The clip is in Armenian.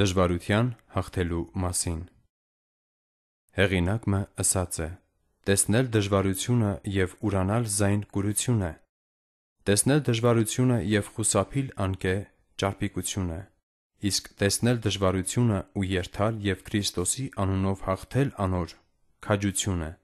Դժվարության հաղթելու մասին Հեղինակը ըսած է. Տեսնել դժվարությունը եւ ուրանալ զայն կուրություն է։ Տեսնել դժվարությունը եւ խուսափիլ անկե ճարպիկություն է։ Իսկ տեսնել դժվարությունը ու երթալ եւ Քրիստոսի անունով հաղթել անոր քաջություն է։